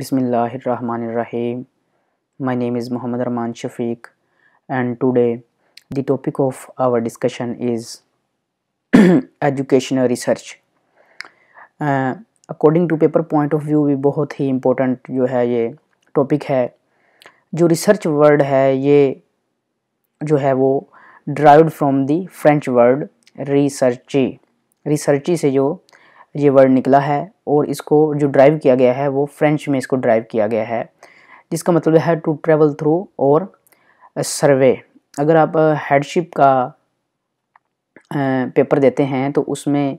Bismillahirrahmanirrahim. My name is Muhammad Arman Shafiq, and today the topic of our discussion is educational research. According to paper point of view भी बहुत ही important जो है ये topic है जो research word है ये जो है वो derived from the French word रिसर्ची रिसर्ची से जो ये वर्ड निकला है और इसको जो ड्राइव किया गया है वो फ्रेंच में इसको ड्राइव किया गया है जिसका मतलब है टू ट्रेवल थ्रू और सर्वे अगर आप हेडशिप का पेपर देते हैं तो उसमें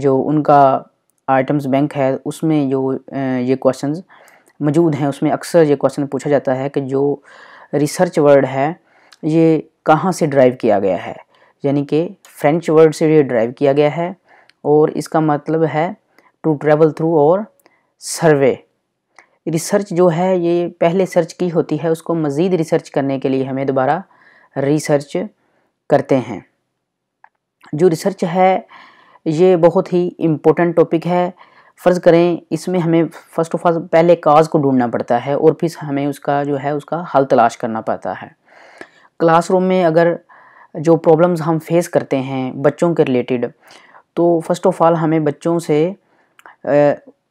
जो उनका आइटम्स बैंक है उसमें जो ये क्वेश्चंस मौजूद हैं उसमें अक्सर ये क्वेश्चन पूछा जाता है कि जो रिसर्च वर्ड है ये कहाँ से ड्राइव किया गया है यानी कि फ्रेंच वर्ड से ये ड्राइव किया गया है और इसका मतलब है टू ट्रेवल थ्रू और सर्वे रिसर्च जो है ये पहले सर्च की होती है उसको मज़ीद रिसर्च करने के लिए हमें दोबारा रिसर्च करते हैं जो रिसर्च है ये बहुत ही इम्पोर्टेंट टॉपिक है फ़र्ज़ करें इसमें हमें फ़र्स्ट ऑफ ऑल पहले काज को ढूंढना पड़ता है और फिर हमें उसका जो है उसका हल तलाश करना पड़ता है क्लासरूम में अगर जो प्रॉब्लम्स हम फेस करते हैं बच्चों के रिलेटेड तो फर्स्ट ऑफ ऑल हमें बच्चों से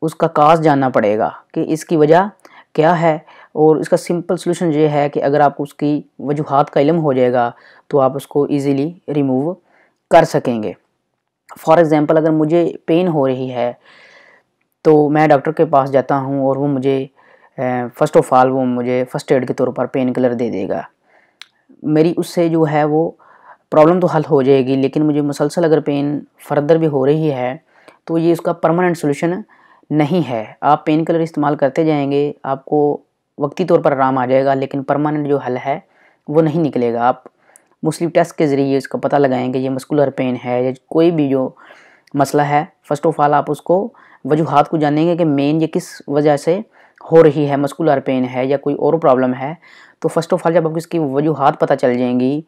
उसका काज जानना पड़ेगा कि इसकी वजह क्या है और इसका सिंपल सोल्यूशन ये है कि अगर आपको उसकी वजूहत का इलम हो जाएगा तो आप उसको ईज़िली रिमूव कर सकेंगे फॉर एग्ज़ाम्पल अगर मुझे पेन हो रही है तो मैं डॉक्टर के पास जाता हूँ और वो मुझे फ़र्स्ट ऑफ़ ऑल वो मुझे फ़र्स्ट एड के तौर पर पेन किलर दे देगा मेरी उससे जो है वो प्रॉब्लम तो हल हो जाएगी लेकिन मुझे मुसलसल अगर पेन फर्दर भी हो रही है तो ये इसका परमानेंट सोल्यूशन नहीं है आप पेन किलर इस्तेमाल करते जाएंगे आपको वक्ती तौर पर आराम आ जाएगा लेकिन परमानेंट जो हल है वो नहीं निकलेगा आप मुस्लिम टेस्ट के ज़रिए इसका पता लगाएंगे ये मस्कुलर पेन है या कोई भी जो मसला है फ़र्स्ट ऑफ ऑल आप उसको वजूहत को जानेंगे कि मेन ये किस वजह से हो रही है मस्कुलर पेन है या कोई और प्रॉब्लम है तो फ़र्स्ट ऑफ ऑल जब आपको इसकी वजूहत पता चल जाएंगी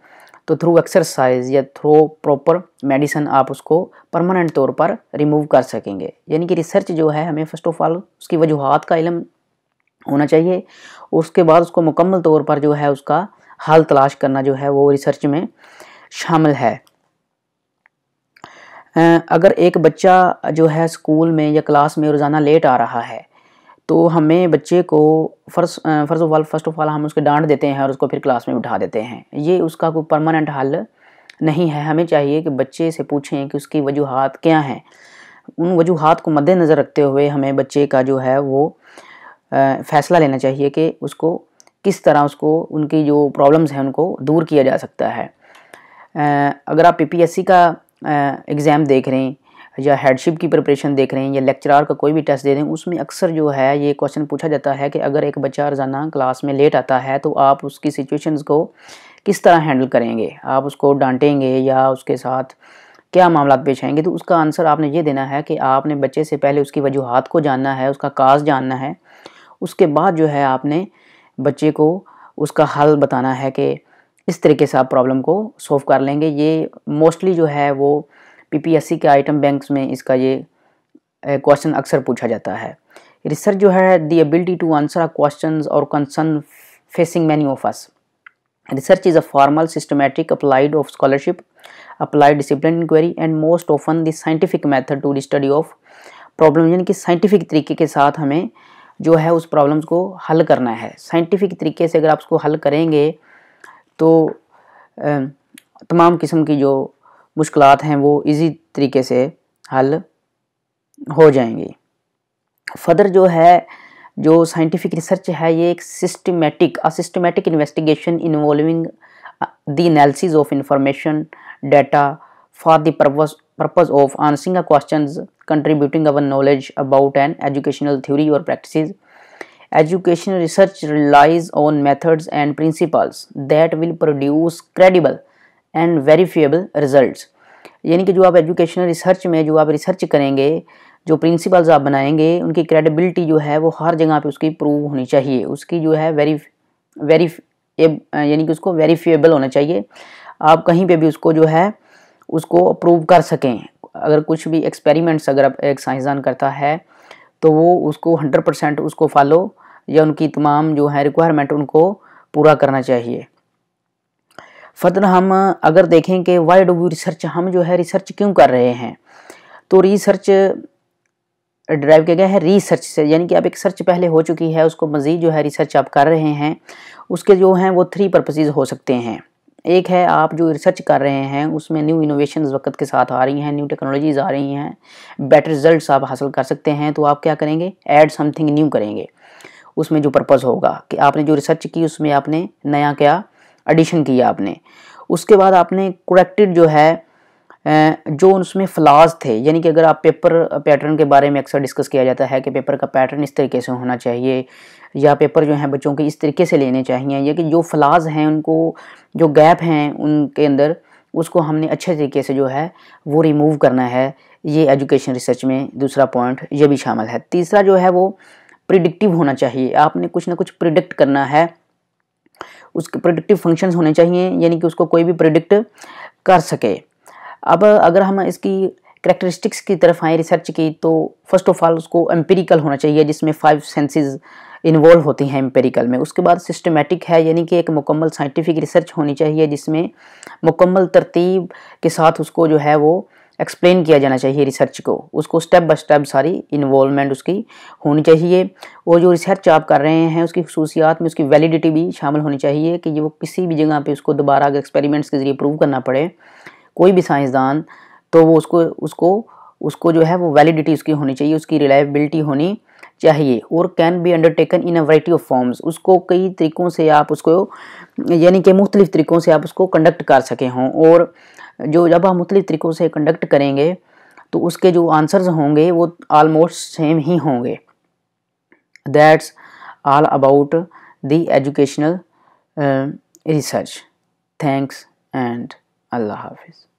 तो थ्रू एक्सरसाइज या थ्रू प्रॉपर मेडिसन आप उसको परमानेंट तौर पर रिमूव कर सकेंगे यानी कि रिसर्च जो है हमें फ़र्स्ट ऑफ ऑल उसकी वजूहत का इलम होना चाहिए उसके बाद उसको मुकम्मल तौर पर जो है उसका हल तलाश करना जो है वो रिसर्च में शामिल है अगर एक बच्चा जो है स्कूल में या क्लास में रोज़ाना लेट आ रहा है तो हमें बच्चे को first first of all first of all हम उसके डांट देते हैं और उसको फिर क्लास में बिठा देते हैं ये उसका कोई परमानेंट हल नहीं है हमें चाहिए कि बच्चे से पूछें कि उसकी वजूहत क्या हैं उन वजूहत को मद्देनज़र रखते हुए हमें बच्चे का जो है वो फ़ैसला लेना चाहिए कि उसको किस तरह उसको उनकी जो प्रॉब्लम्स हैं उनको दूर किया जा सकता है अगर आप पीपीएससी का एग्ज़ाम देख रहे हैं या हेडशिप की प्रिपरेशन देख रहे हैं या लेक्चरार का कोई भी टेस्ट दे रहे हैं उसमें अक्सर जो है ये क्वेश्चन पूछा जाता है कि अगर एक बच्चा रोज़ाना क्लास में लेट आता है तो आप उसकी सिचुएशंस को किस तरह हैंडल करेंगे आप उसको डांटेंगे या उसके साथ क्या मामला पेश आएंगे तो उसका आंसर आपने ये देना है कि आपने बच्चे से पहले उसकी वजूहत को जानना है उसका काज जानना है उसके बाद जो है आपने बच्चे को उसका हल बताना है कि इस तरीके से आप प्रॉब्लम को सॉल्व कर लेंगे ये मोस्टली जो है वो पीपीएससी के आइटम बैंक्स में इसका ये क्वेश्चन eh, अक्सर पूछा जाता है रिसर्च जो है the ability to answer a question और concern facing many of us research is a formal systematic applied of scholarship applied discipline inquiry and most often the scientific method to the study of problem यानी कि scientific तरीके के साथ हमें जो है उस प्रॉब्लम्स को हल करना है साइंटिफिक तरीके से अगर आप उसको हल करेंगे तो eh, तमाम किस्म की जो मुश्किल हैं वो इजी तरीके से हल हो जाएंगी फदर जो है जो साइंटिफिक रिसर्च है ये एक systematic systematic investigation involving the analysis of information data for the purpose of answering question contributing our knowledge about an educational theory और practice educational research relies on methods and principles that will produce credible and verifiable result यानी कि जो आप educational research में जो आप research करेंगे जो प्रिंसिपल्स आप बनाएंगे उनकी क्रेडिबिलिटी जो है वो हर जगह पे उसकी प्रूव होनी चाहिए उसकी जो है वेरी वेरी यानी कि उसको वेरीफिएबल होना चाहिए आप कहीं पे भी उसको जो है उसको अप्रूव कर सकें अगर कुछ भी एक्सपेरिमेंट्स अगर आप एक साइंसदान करता है तो वो उसको हंड्रेड परसेंट उसको फॉलो या उनकी तमाम जो है रिक्वायरमेंट उनको पूरा करना चाहिए फर्दर हम अगर देखें कि वाई डू रिसर्च हम जो है रिसर्च क्यों कर रहे हैं तो रिसर्च ड्राइव किया गया है रिसर्च से यानी कि आप एक सर्च पहले हो चुकी है उसको मज़ीद जो है रिसर्च आप कर रहे हैं उसके जो हैं वो थ्री पर्पसेज हो सकते हैं एक है आप जो रिसर्च कर रहे हैं उसमें न्यू इनोवेशन वक्त के साथ आ रही हैं न्यू टेक्नोलॉजीज़ आ रही हैं बेटर रिजल्ट आप हासिल कर सकते हैं तो आप क्या करेंगे एड समथिंग न्यू करेंगे उसमें जो पर्पज़ होगा कि आपने जो रिसर्च की उसमें आपने नया क्या एडिशन किया आपने उसके बाद आपने करेक्टेड जो है जो उसमें फ्लाज थे यानी कि अगर आप पेपर पैटर्न के बारे में अक्सर डिस्कस किया जाता है कि पेपर का पैटर्न इस तरीके से होना चाहिए या पेपर जो है बच्चों के इस तरीके से लेने चाहिए या कि जो फ्लाज हैं उनको जो गैप हैं उनके अंदर उसको हमने अच्छे तरीके से जो है वो रिमूव करना है ये एजुकेशन रिसर्च में दूसरा पॉइंट ये भी शामिल है तीसरा जो है वो प्रिडिक्टिव होना चाहिए आपने कुछ ना कुछ प्रिडिक्ट करना है उसके प्रोडिक्टिव फंक्शंस होने चाहिए यानी कि उसको कोई भी प्रोडिक्ट कर सके अब अगर हम इसकी करेक्टरिस्टिक्स की तरफ आए रिसर्च की तो फर्स्ट ऑफ ऑल उसको एम्पेरिकल होना चाहिए जिसमें फाइव सेंसेस इन्वॉल्व होती हैं एम्पेरिकल में उसके बाद सिस्टमेटिक है यानी कि एक मुकम्मल साइंटिफिक रिसर्च होनी चाहिए जिसमें मुकम्मल तरतीब के साथ उसको जो है वो एक्सप्लेन किया जाना चाहिए रिसर्च को उसको स्टेप बाय स्टेप सारी इन्वॉलमेंट उसकी होनी चाहिए और जो रिसर्च आप कर रहे हैं उसकी खसूसियात में उसकी वैलिडिटी भी शामिल होनी चाहिए कि वो किसी भी जगह पे उसको दोबारा अगर एक्सपेरिमेंट्स के ज़रिए प्रूव करना पड़े कोई भी साइंसदान तो वो उसको उसको उसको जो है वो वैलिडिटी उसकी होनी चाहिए उसकी रिलायबिलिटी होनी चाहिए और can be undertaken in a variety of forms उसको कई तरीक़ों से आप उसको यानी कि मुख्तलिफ तरीक़ों से आप उसको कंडक्ट कर सके हों और जो जब हम उतले तरीक़ों से कंडक्ट करेंगे तो उसके जो आंसर्स होंगे वो आलमोस्ट सेम ही होंगे that's all about the educational research thanks and अल्लाह हाफिज़